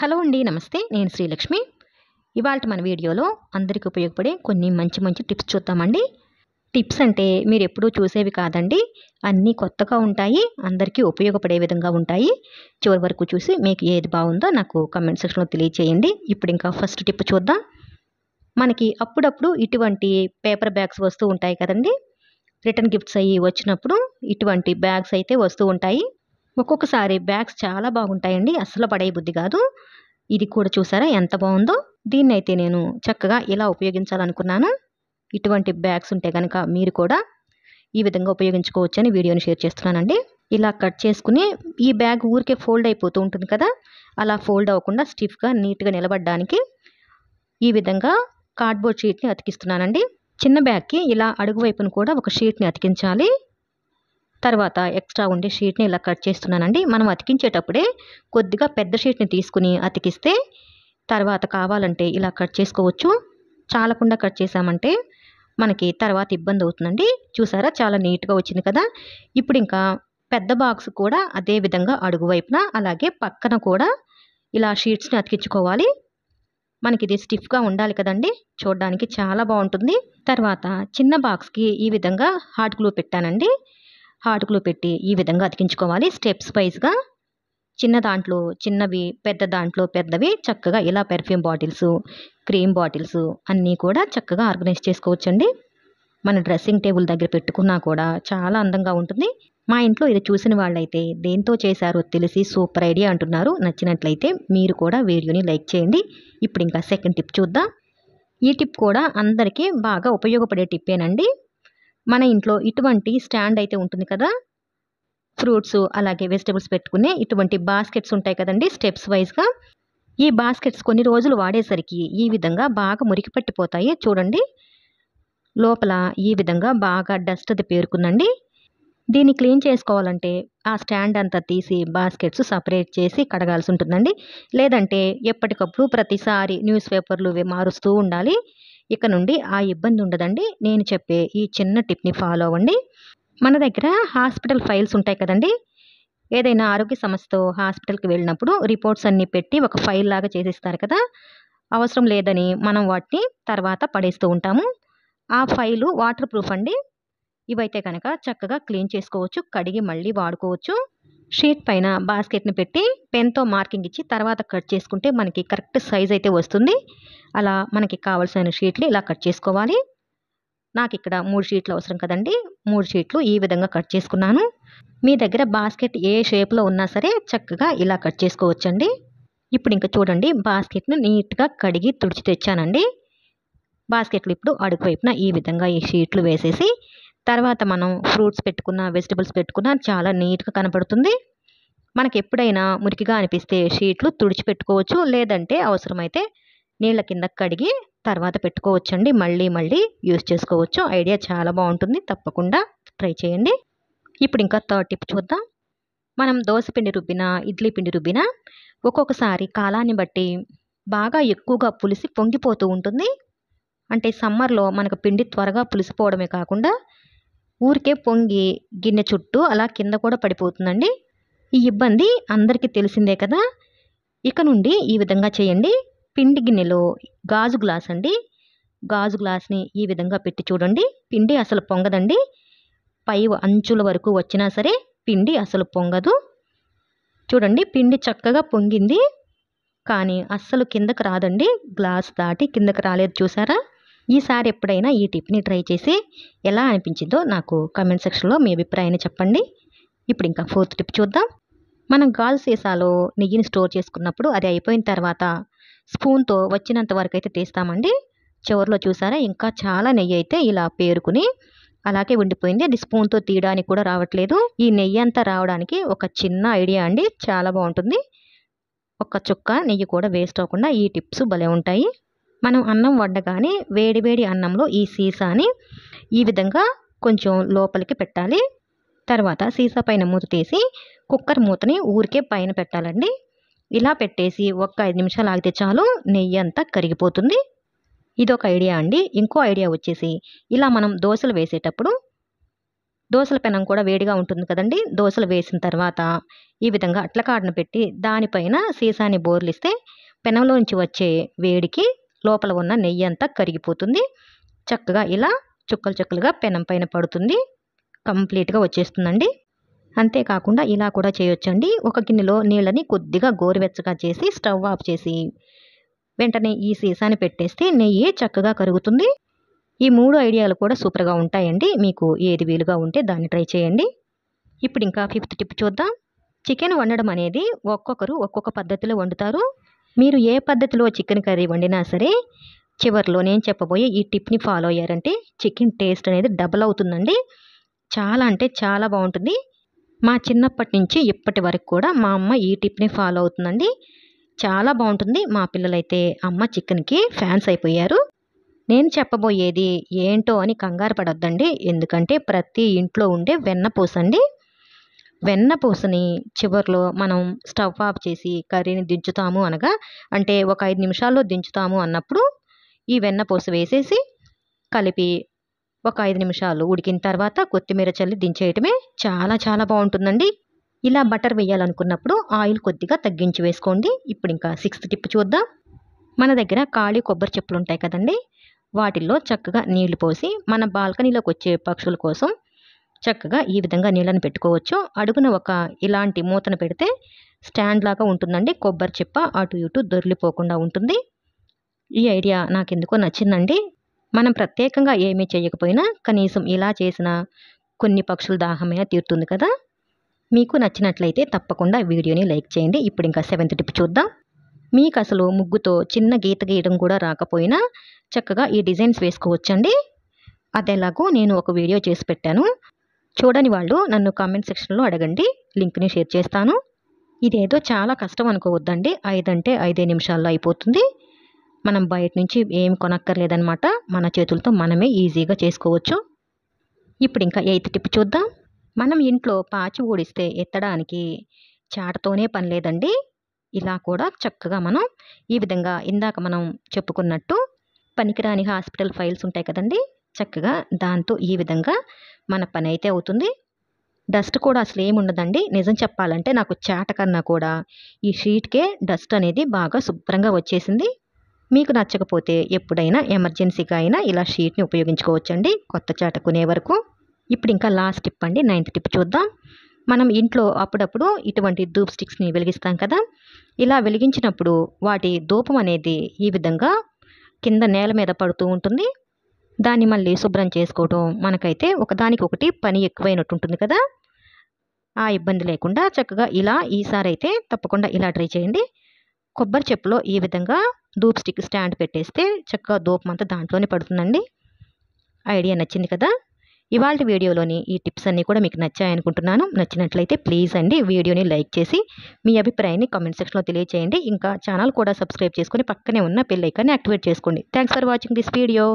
hello అండి నమస్తే నేను శ్రీలక్ష్మి ఇవాళ మన వీడియోలో అందరికి ఉపయోగపడే కొన్ని మంచి మంచి టిప్స్ చూద్దామండి టిప్స్ అంటే మీరు ఎప్పుడూ చూసేవి కాదండి అన్నీ కొత్తగా ఉంటాయి అందరికీ ఉపయోగపడే విధంగా ఉంటాయి చివరి వరకు చూసి మీకు ఏది బాగుందో నాకు కమెంట్ సెక్షన్లో తెలియచేయండి ఇప్పుడు ఇంకా ఫస్ట్ టిప్ చూద్దాం మనకి అప్పుడప్పుడు ఇటువంటి పేపర్ బ్యాగ్స్ వస్తూ ఉంటాయి కదండి రిటర్న్ గిఫ్ట్స్ అయ్యి వచ్చినప్పుడు ఇటువంటి బ్యాగ్స్ అయితే వస్తూ ఉంటాయి ఒక్కొక్కసారి బ్యాగ్స్ చాలా బాగుంటాయండి అస్సలు పడే బుద్ధి కాదు ఇది కూడా చూసారా ఎంత బాగుందో దీన్ని అయితే నేను చక్కగా ఇలా ఉపయోగించాలనుకున్నాను ఇటువంటి బ్యాగ్స్ ఉంటే కనుక మీరు కూడా ఈ విధంగా ఉపయోగించుకోవచ్చని వీడియోని షేర్ చేస్తున్నానండి ఇలా కట్ చేసుకుని ఈ బ్యాగ్ ఊరికే ఫోల్డ్ అయిపోతూ ఉంటుంది కదా అలా ఫోల్డ్ అవ్వకుండా స్టిఫ్గా నీట్గా నిలబడడానికి ఈ విధంగా కార్డ్బోర్డ్ షీట్ని అతికిస్తున్నానండి చిన్న బ్యాగ్కి ఇలా అడుగు వైపును కూడా ఒక షీట్ని అతికించాలి తర్వాత ఎక్స్ట్రా ఉండే షీట్ని ఇలా కట్ చేస్తున్నానండి మనం అతికించేటప్పుడే కొద్దిగా పెద్ద షీట్ని తీసుకుని అతికిస్తే తర్వాత కావాలంటే ఇలా కట్ చేసుకోవచ్చు చాలకుండా కట్ చేసామంటే మనకి తర్వాత ఇబ్బంది అవుతుందండి చూసారా చాలా నీట్గా వచ్చింది కదా ఇప్పుడు ఇంకా పెద్ద బాక్స్ కూడా అదే విధంగా అడుగు వైపున అలాగే పక్కన కూడా ఇలా షీట్స్ని అతికించుకోవాలి మనకి ఇది స్టిఫ్గా ఉండాలి కదండి చూడడానికి చాలా బాగుంటుంది తర్వాత చిన్న బాక్స్కి ఈ విధంగా హార్డ్ గ్లూ పెట్టానండి హాటుకులు పెట్టి ఈ విధంగా అతికించుకోవాలి స్టెప్స్ వైజ్గా చిన్న దాంట్లో చిన్నవి పెద్ద దాంట్లో పెద్దవి చక్కగా ఇలా పెర్ఫ్యూమ్ బాటిల్స్ క్రీమ్ బాటిల్స్ అన్నీ కూడా చక్కగా ఆర్గనైజ్ చేసుకోవచ్చండి మన డ్రెస్సింగ్ టేబుల్ దగ్గర పెట్టుకున్నా కూడా చాలా అందంగా ఉంటుంది మా ఇంట్లో ఇది చూసిన వాళ్ళైతే దేంతో చేశారో తెలిసి సూపర్ ఐడియా అంటున్నారు నచ్చినట్లయితే మీరు కూడా వీడియోని లైక్ చేయండి ఇప్పుడు ఇంకా సెకండ్ టిప్ చూద్దాం ఈ టిప్ కూడా అందరికీ బాగా ఉపయోగపడే టిప్పేనండి మన ఇంట్లో ఇటువంటి స్టాండ్ అయితే ఉంటుంది కదా ఫ్రూట్స్ అలాగే వెజిటబుల్స్ పెట్టుకునే ఇటువంటి బాస్కెట్స్ ఉంటాయి కదండి స్టెప్స్ వైజ్గా ఈ బాస్కెట్స్ కొన్ని రోజులు వాడేసరికి ఈ విధంగా బాగా మురికి పట్టిపోతాయి చూడండి లోపల ఈ విధంగా బాగా డస్ట్ అది పేరుకుందండి దీన్ని క్లీన్ చేసుకోవాలంటే ఆ స్టాండ్ అంతా తీసి బాస్కెట్స్ సపరేట్ చేసి కడగాల్సి ఉంటుందండి లేదంటే ఎప్పటికప్పుడు ప్రతిసారి న్యూస్ పేపర్లు మారుస్తూ ఉండాలి ఇక నుండి ఆ ఇబ్బంది ఉండదండి నేను చెప్పే ఈ చిన్న టిప్ని ఫాలో అవ్వండి మన దగ్గర హాస్పిటల్ ఫైల్స్ ఉంటాయి కదండి ఏదైనా ఆరోగ్య సంస్థతో హాస్పిటల్కి వెళ్ళినప్పుడు రిపోర్ట్స్ అన్నీ పెట్టి ఒక ఫైల్ లాగా చేసిస్తారు కదా అవసరం లేదని మనం వాటిని తర్వాత పడేస్తూ ఉంటాము ఆ ఫైలు వాటర్ ప్రూఫ్ అండి ఇవైతే కనుక చక్కగా క్లీన్ చేసుకోవచ్చు కడిగి మళ్ళీ వాడుకోవచ్చు షీట్ పైన బాస్కెట్ని పెట్టి పెన్తో మార్కింగ్ ఇచ్చి తర్వాత కట్ చేసుకుంటే మనకి కరెక్ట్ సైజ్ అయితే వస్తుంది అలా మనకి కావాల్సిన షీట్లు ఇలా కట్ చేసుకోవాలి నాకు ఇక్కడ మూడు షీట్లు అవసరం కదండి మూడు షీట్లు ఈ విధంగా కట్ చేసుకున్నాను మీ దగ్గర బాస్కెట్ ఏ షేప్లో ఉన్నా సరే చక్కగా ఇలా కట్ చేసుకోవచ్చండి ఇప్పుడు ఇంకా చూడండి బాస్కెట్ను నీట్గా కడిగి తుడిచి తెచ్చానండి బాస్కెట్లు ఇప్పుడు అడుగు వైపున ఈ విధంగా ఈ షీట్లు వేసేసి తర్వాత మనం ఫ్రూట్స్ పెట్టుకున్న వెజిటబుల్స్ పెట్టుకున్న చాలా నీట్గా కనపడుతుంది మనకి ఎప్పుడైనా మురికిగా అనిపిస్తే షీట్లు తుడిచిపెట్టుకోవచ్చు లేదంటే అవసరమైతే నీళ్ళ కింద కడిగి తర్వాత పెట్టుకోవచ్చు అండి మళ్ళీ మళ్ళీ యూస్ చేసుకోవచ్చు ఐడియా చాలా బాగుంటుంది తప్పకుండా ట్రై చేయండి ఇప్పుడు ఇంకా థర్డ్ టిప్ చూద్దాం మనం దోశ పిండి రుబ్బినా ఇడ్లీ పిండి రుబ్బినా ఒక్కొక్కసారి కాలాన్ని బట్టి బాగా ఎక్కువగా పులిసి పొంగిపోతూ ఉంటుంది అంటే సమ్మర్లో మనకు పిండి త్వరగా పులిసిపోవడమే కాకుండా ఊరికే పొంగి గిన్నె చుట్టూ అలా కింద కూడా పడిపోతుందండి ఈ ఇబ్బంది అందరికీ తెలిసిందే కదా ఇక నుండి ఈ విధంగా చేయండి పిండి గిన్నెలో గాజు గ్లాస్ అండి గాజు గ్లాస్ని ఈ విధంగా పెట్టి చూడండి పిండి అసలు పొంగదండి పై అంచుల వరకు వచ్చినా సరే పిండి అసలు పొంగదు చూడండి పిండి చక్కగా పొంగింది కానీ అస్సలు కిందకు రాదండి గ్లాస్ దాటి కిందకు రాలేదు చూసారా ఈసారి ఎప్పుడైనా ఈ టిప్ని ట్రై చేసి ఎలా అనిపించిందో నాకు కమెంట్ సెక్షన్లో మీ అభిప్రాయాన్ని చెప్పండి ఇప్పుడు ఇంకా ఫోర్త్ టిప్ చూద్దాం మనం గాల్ సీసాలో నెయ్యిని స్టోర్ చేసుకున్నప్పుడు అది అయిపోయిన తర్వాత స్పూన్తో వచ్చినంత వరకు అయితే తీస్తామండి చివరిలో చూసారా ఇంకా చాలా నెయ్యి అయితే ఇలా పేరుకుని అలాగే ఉండిపోయింది అది స్పూన్తో తీయడానికి కూడా రావట్లేదు ఈ నెయ్యి అంతా రావడానికి ఒక చిన్న ఐడియా అండి చాలా బాగుంటుంది ఒక చుక్క నెయ్యి కూడా వేస్ట్ అవ్వకుండా ఈ టిప్స్ భలే ఉంటాయి మనం అన్నం వడ్డగానే వేడివేడి అన్నంలో ఈ సీసాని ఈ విధంగా కొంచెం లోపలికి పెట్టాలి తర్వాత సీసా పైన మూత తీసి కుక్కర్ మూతని ఊరికే పైన పెట్టాలండి ఇలా పెట్టేసి ఒక్క ఐదు నిమిషాలు ఆగితే చాలు నెయ్యి అంతా కరిగిపోతుంది ఇదొక ఐడియా అండి ఇంకో ఐడియా వచ్చేసి ఇలా మనం దోశలు వేసేటప్పుడు దోశల పెనం కూడా వేడిగా ఉంటుంది కదండి దోశలు వేసిన తర్వాత ఈ విధంగా అట్ల పెట్టి దానిపైన సీసాని బోర్లిస్తే పెనంలోంచి వచ్చే వేడికి లోపల ఉన్న నెయ్యి అంతా కరిగిపోతుంది చక్కగా ఇలా చుక్కలు చుక్కలుగా పెనం పైన పడుతుంది కంప్లీట్గా వచ్చేస్తుందండి అంతేకాకుండా ఇలా కూడా చేయొచ్చండి ఒక గిన్నెలో నీళ్ళని కొద్దిగా గోరువెచ్చగా చేసి స్టవ్ ఆఫ్ చేసి వెంటనే ఈ సీసాని పెట్టేస్తే నెయ్యి చక్కగా కరుగుతుంది ఈ మూడు ఐడియాలు కూడా సూపర్గా ఉంటాయండి మీకు ఏది వీలుగా ఉంటే దాన్ని ట్రై చేయండి ఇప్పుడు ఇంకా ఫిఫ్త్ టిప్ చూద్దాం చికెన్ వండడం అనేది ఒక్కొక్కరు ఒక్కొక్క పద్ధతిలో వండుతారు మీరు ఏ పద్ధతిలో చికెన్ కర్రీ వండినా సరే చివరిలో నేను చెప్పబోయే ఈ టిప్ని ఫాలో అయ్యారంటే చికెన్ టేస్ట్ అనేది డబుల్ అవుతుందండి చాలా అంటే చాలా బాగుంటుంది మా చిన్నప్పటి నుంచి ఇప్పటి వరకు కూడా మా అమ్మ ఈ టిప్ని ఫాలో అవుతుందండి చాలా బాగుంటుంది మా పిల్లలైతే అమ్మ చికెన్కి ఫ్యాన్స్ అయిపోయారు నేను చెప్పబోయేది ఏంటో అని కంగారు పడొద్దండి ఎందుకంటే ప్రతి ఇంట్లో ఉండే వెన్నపూసండి వెన్న పూసని చివరిలో మనం స్టవ్ ఆఫ్ చేసి కర్రీని దించుతాము అనగా అంటే ఒక ఐదు నిమిషాల్లో దించుతాము అన్నప్పుడు ఈ వెన్న పూస వేసేసి కలిపి ఒక ఐదు నిమిషాలు ఉడికిన తర్వాత కొత్తిమీర చల్లి దించేయటమే చాలా చాలా బాగుంటుందండి ఇలా బటర్ వేయాలనుకున్నప్పుడు ఆయిల్ కొద్దిగా తగ్గించి వేసుకోండి ఇప్పుడు ఇంకా సిక్స్త్ టిప్ చూద్దాం మన దగ్గర ఖాళీ కొబ్బరి చెప్పులు ఉంటాయి కదండి వాటిల్లో చక్కగా నీళ్లు పోసి మన బాల్కనీలోకి వచ్చే పక్షుల కోసం చక్కగా ఈ విధంగా నీళ్ళని పెట్టుకోవచ్చు అడుగున ఒక ఇలాంటి మూతను పెడితే స్టాండ్ లాగా ఉంటుందండి కొబ్బరి చిప్ప అటు ఇటు దొరిలిపోకుండా ఉంటుంది ఈ ఐడియా నాకు ఎందుకో నచ్చిందండి మనం ప్రత్యేకంగా ఏమీ చేయకపోయినా కనీసం ఇలా చేసిన కొన్ని పక్షుల దాహమైనా తీరుతుంది కదా మీకు నచ్చినట్లయితే తప్పకుండా వీడియోని లైక్ చేయండి ఇప్పుడు ఇంకా సెవెంత్ టిప్ చూద్దాం మీకు అసలు ముగ్గుతో చిన్న గీత గీయడం కూడా రాకపోయినా చక్కగా ఈ డిజైన్స్ వేసుకోవచ్చండి అదేలాగో నేను ఒక వీడియో చేసి పెట్టాను చూడని వాళ్ళు నన్ను కామెంట్ సెక్షన్లో అడగండి లింక్ని షేర్ చేస్తాను ఇదేదో చాలా కష్టం అనుకోవద్దండి ఐదంటే ఐదే నిమిషాల్లో అయిపోతుంది మనం బయట నుంచి ఏం కొనక్కర్లేదనమాట మన చేతులతో మనమే ఈజీగా చేసుకోవచ్చు ఇప్పుడు ఇంకా ఎయిత్ టిప్ చూద్దాం మనం ఇంట్లో పాచి ఊడిస్తే ఎత్తడానికి చాటతోనే పని లేదండి ఇలా కూడా చక్కగా మనం ఈ విధంగా ఇందాక మనం చెప్పుకున్నట్టు పనికిరాని హాస్పిటల్ ఫైల్స్ ఉంటాయి కదండి చక్కగా దాంతో ఈ విధంగా మన పని అయితే అవుతుంది డస్ట్ కూడా అసలు ఏముండదండి నిజం చెప్పాలంటే నాకు చాట కన్నా కూడా ఈ షీట్కే డస్ట్ అనేది బాగా శుభ్రంగా వచ్చేసింది మీకు నచ్చకపోతే ఎప్పుడైనా ఎమర్జెన్సీగా అయినా ఇలా షీట్ని ఉపయోగించుకోవచ్చండి కొత్త చాట కొనే వరకు ఇప్పుడు ఇంకా లాస్ట్ టిప్ అండి నైన్త్ టిప్ చూద్దాం మనం ఇంట్లో అప్పుడప్పుడు ఇటువంటి ధూప్ స్టిక్స్ని వెలిగిస్తాం కదా ఇలా వెలిగించినప్పుడు వాటి ధూపం అనేది ఈ విధంగా కింద నేల మీద పడుతూ ఉంటుంది దాన్ని మళ్ళీ శుభ్రం చేసుకోవటం మనకైతే ఒకదానికి ఒకటి పని ఎక్కువైనట్టు ఉంటుంది కదా ఆ ఇబ్బంది లేకుండా చక్కగా ఇలా ఈసారి అయితే తప్పకుండా ఇలా ట్రై చేయండి కొబ్బరి చెప్పులో ఈ విధంగా ధూప్ స్టిక్ స్టాండ్ పెట్టేస్తే చక్కగా ధూపం అంతా దాంట్లోనే పడుతుందండి ఐడియా నచ్చింది కదా ఇవాళ వీడియోలోని ఈ టిప్స్ అన్నీ కూడా మీకు నచ్చాయనుకుంటున్నాను నచ్చినట్లయితే ప్లీజ్ అండి వీడియోని లైక్ చేసి మీ అభిప్రాయాన్ని కామెంట్ సెక్షన్లో తెలియజేయండి ఇంకా ఛానల్ కూడా సబ్స్క్రైబ్ చేసుకుని పక్కనే ఉన్న పెళ్ళైకాన్ని యాక్టివేట్ చేసుకోండి thanks for watching this video